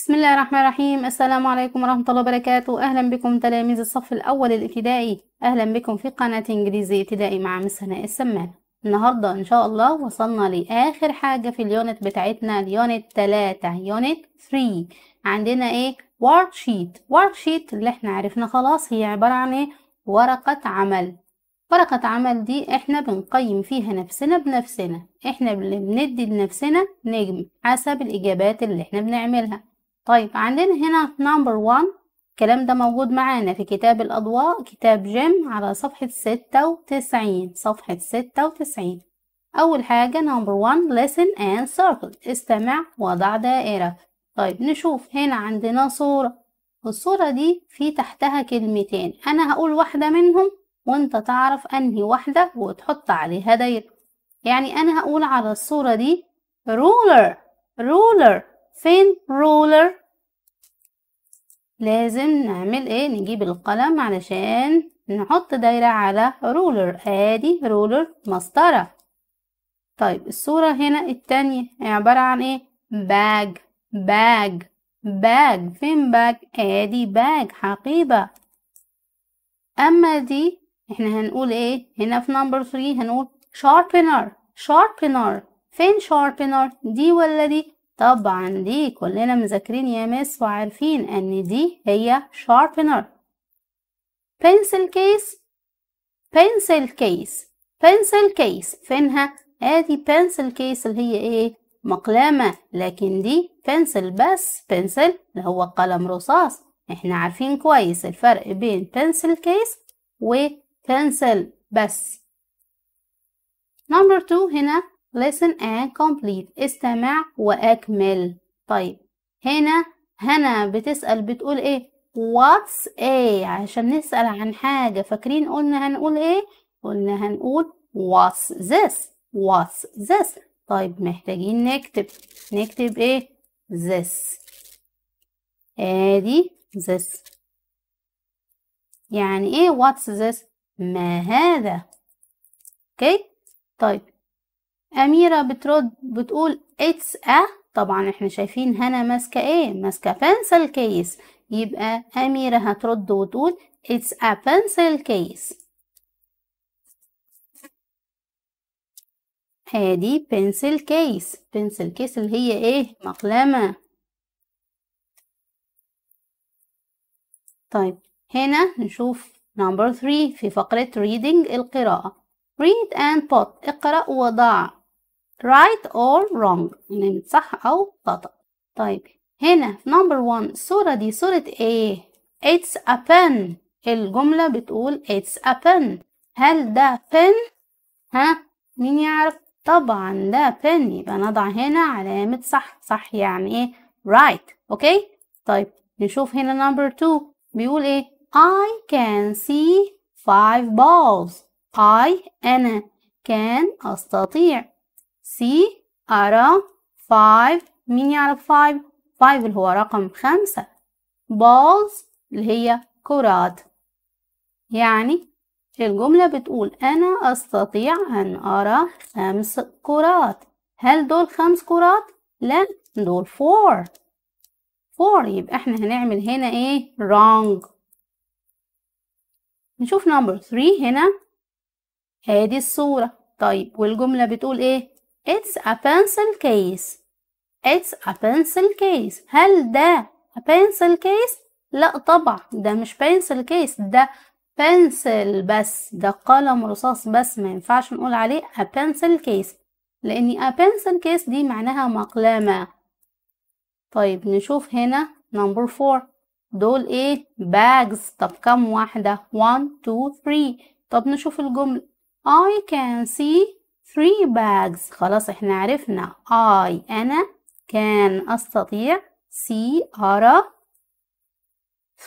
بسم الله الرحمن الرحيم السلام عليكم ورحمة الله وبركاته أهلا بكم تلاميذ الصف الأول الابتدائي أهلا بكم في قناة إنجليزي ابتدائي مع مس هناء السمان النهاردة إن شاء الله وصلنا لآخر حاجة في اليونت بتاعتنا اليونت 3 يونت 3 عندنا إيه ورك شيت ورك شيت اللي إحنا عرفنا خلاص هي عبارة عن إيه ورقة عمل ورقة عمل دي إحنا بنقيم فيها نفسنا بنفسنا إحنا اللي بندي لنفسنا نجم حسب الإجابات اللي إحنا بنعملها طيب عندنا هنا في نمبر 1 الكلام ده موجود معانا في كتاب الأضواء كتاب جيم على صفحة ستة وتسعين صفحة ستة وتسعين أول حاجة نمبر 1 listen and circle استمع وضع دائرة طيب نشوف هنا عندنا صورة الصورة دي في تحتها كلمتين أنا هقول واحدة منهم وانت تعرف أنهي واحدة وتحط عليها دايرة يعني أنا هقول على الصورة دي رولر رولر فين رولر لازم نعمل ايه نجيب القلم علشان نحط دايرة على رولر ادي رولر مسطرة طيب الصورة هنا التانية عبارة عن ايه باج باج باج فين باج ادي باج حقيبة اما دي احنا هنقول ايه هنا في نمبر 3 هنقول شاربنر شاربنر فين شاربنر دي ولا دي طبعا دي كلنا مذاكرين يا مس وعارفين ان دي هي شاربنر بنسل كيس بنسل كيس بنسل كيس فينها ادي بنسل كيس اللي هي ايه مقلمة لكن دي بنسل بس بنسل اللي هو قلم رصاص احنا عارفين كويس الفرق بين بنسل كيس وبنسل بس نمبر 2 هنا listen and complete استمع وأكمل طيب هنا هنا بتسأل بتقول إيه what's a عشان نسأل عن حاجة فاكرين قلنا هنقول إيه قلنا هنقول what's this what's this طيب محتاجين نكتب نكتب إيه this ادي this يعني ايه what's this ما هذا اوكي okay. طيب أميرة بترد بتقول اتس ا طبعا احنا شايفين هنا ماسكة ايه ماسكة بنسل كيس يبقى أميرة هترد وتقول اتس ا بنسل كيس هادي بنسل كيس بنسل كيس اللي هي ايه مقلمة طيب هنا نشوف نمبر 3 في فقرة reading القراءة read and put اقرأ وضع right or wrong يعني صح أو خطأ طيب هنا في number one الصورة دي صورة ايه it's a pen الجملة بتقول it's a pen هل ده pen ها مين يعرف طبعا ده pen يبقى نضع هنا علامة صح صح يعني ايه right اوكي طيب نشوف هنا number two بيقول ايه I can see five balls I أنا كان أستطيع سي أرى فايف مين يعرف فايف؟ فايف اللي هو رقم خمسة balls اللي هي كرات يعني الجملة بتقول أنا أستطيع أن أرى خمس كرات هل دول خمس كرات؟ لا دول فور فور يبقى احنا هنعمل هنا ايه wrong نشوف number 3 هنا ادي الصورة طيب والجملة بتقول ايه It's a pencil case. It's a pencil case. هل ده a pencil case؟ لا طبعا ده مش pencil case ده pencil بس ده قلم رصاص بس ما ينفعش نقول عليه a pencil case لأن a pencil case دي معناها مقلمة طيب نشوف هنا number four دول ايه bags طب كم واحدة one two three طب نشوف الجملة I can see three bags خلاص احنا عرفنا I أنا كان أستطيع C أرى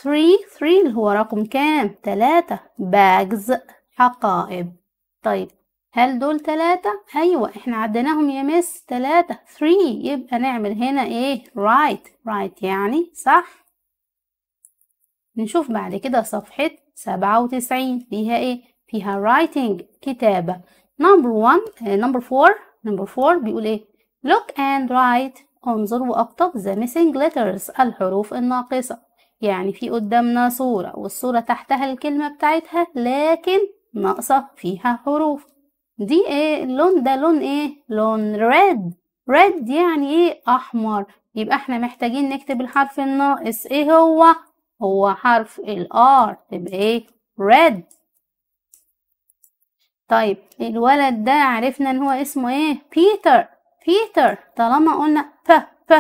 three three اللي هو رقم كام تلاتة bags حقائب طيب هل دول تلاتة؟ أيوة إحنا عديناهم يا مس تلاتة three يبقى نعمل هنا إيه right right يعني صح نشوف بعد كده صفحة سبعة وتسعين فيها إيه؟ فيها writing كتابة نمبر 1 نمبر 4 نمبر 4 بيقول ايه لوك اند رايت انظر واكتب ذا ميسنج ليترز الحروف الناقصة يعني في قدامنا صورة والصورة تحتها الكلمة بتاعتها لكن ناقصة فيها حروف دي ايه اللون ده لون ايه لون ريد ريد يعني ايه احمر يبقى احنا محتاجين نكتب الحرف الناقص ايه هو هو حرف الار تبقى ايه ريد طيب الولد ده عرفنا ان هو اسمه ايه بيتر بيتر طالما قلنا ف ف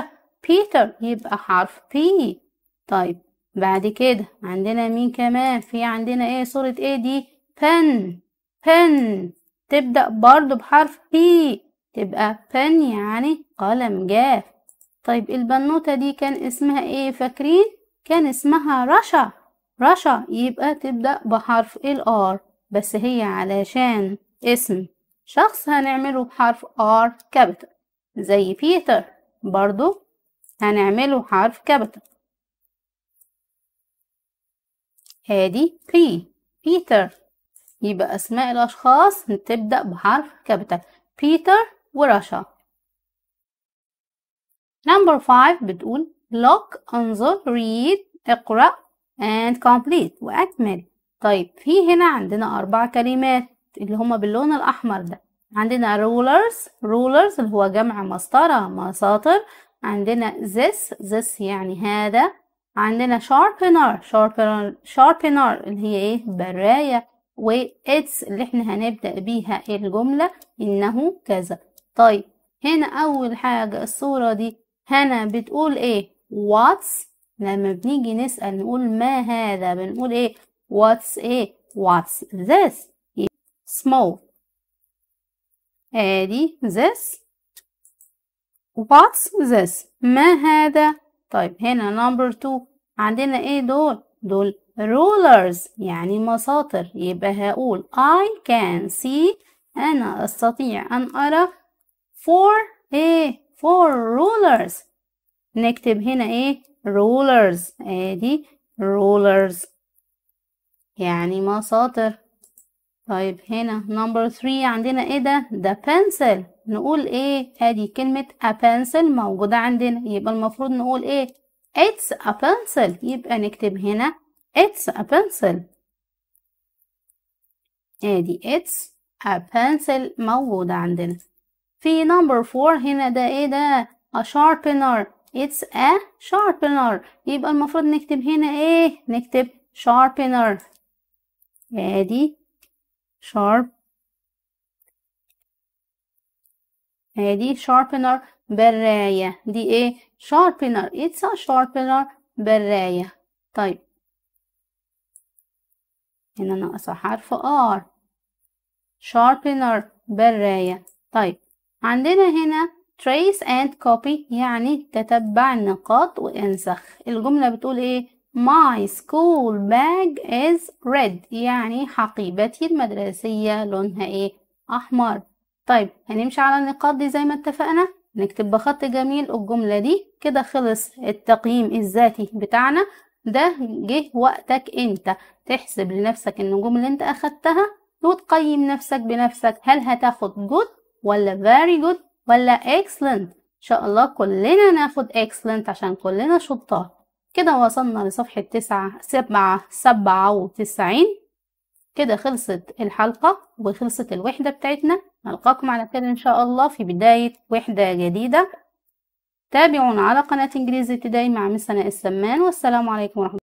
بيتر يبقى حرف بي طيب بعد كده عندنا مين كمان في عندنا ايه صورة ايه دي بن بن تبدأ برضو بحرف بي تبقى بن يعني قلم جاف طيب البنوتة دي كان اسمها ايه فاكرين كان اسمها رشا رشا يبقى تبدأ بحرف الار بس هي علشان اسم شخص هنعمله بحرف R كابيتال زي بيتر برضو هنعمله حرف كابيتال هادي بي بيتر يبقى اسماء الاشخاص تبدأ بحرف كابيتال بيتر ورشا نمبر 5 بتقول look انظر read اقرأ and complete واكمل طيب في هنا عندنا أربع كلمات اللي هما باللون الأحمر ده عندنا رولرز رولرز اللي هو جمع مسطرة مساطر عندنا this this يعني هذا عندنا sharpener sharpener sharpener اللي هي ايه براية و it's اللي احنا هنبدأ بيها الجملة إنه كذا طيب هنا أول حاجة الصورة دي هنا بتقول ايه what's لما بنيجي نسأل نقول ما هذا بنقول ايه What's it? What's this? It's small. Add this. What's this? ما هذا؟ طيب هنا number two. عندنا ايه دول؟ دول rulers يعني مساطر. يبقى هقول I can see أنا أستطيع أن أرى four ايه four rulers. نكتب هنا ايه rulers. ادي rulers. يعني مصادر طيب هنا نمبر 3 عندنا ايه ده ده pencil نقول ايه ادي كلمة a pencil موجودة عندنا يبقى المفروض نقول ايه it's a pencil يبقى نكتب هنا it's a pencil ادي it's a pencil موجودة عندنا في نمبر 4 هنا ده ايه ده a sharpener it's a sharpener يبقى المفروض نكتب هنا ايه نكتب sharpener ادي شارب ادي شاربنر براية دي ايه شاربنر اتس ا شاربنر براية طيب هنا ناقص حرف ار شاربنر براية طيب عندنا هنا trace and copy يعني تتبع النقاط وانسخ الجملة بتقول ايه My school bag is red يعني حقيبتي المدرسية لونها ايه؟ أحمر طيب هنمشي على النقاط دي زي ما اتفقنا نكتب بخط جميل الجملة دي كده خلص التقييم الذاتي بتاعنا ده جه وقتك انت تحسب لنفسك النجوم اللي انت أخدتها وتقيم نفسك بنفسك هل هتاخد good ولا very good ولا excellent إن شاء الله كلنا ناخد excellent عشان كلنا شطار كده وصلنا لصفحة تسعة سبعة سبعة وتسعين كده خلصت الحلقة وخلصت الوحدة بتاعتنا نلقاكم على خير إن شاء الله في بداية وحدة جديدة تابعونا على قناة إنجليزي ابتدائي مع مسنا السمان والسلام عليكم ورحمة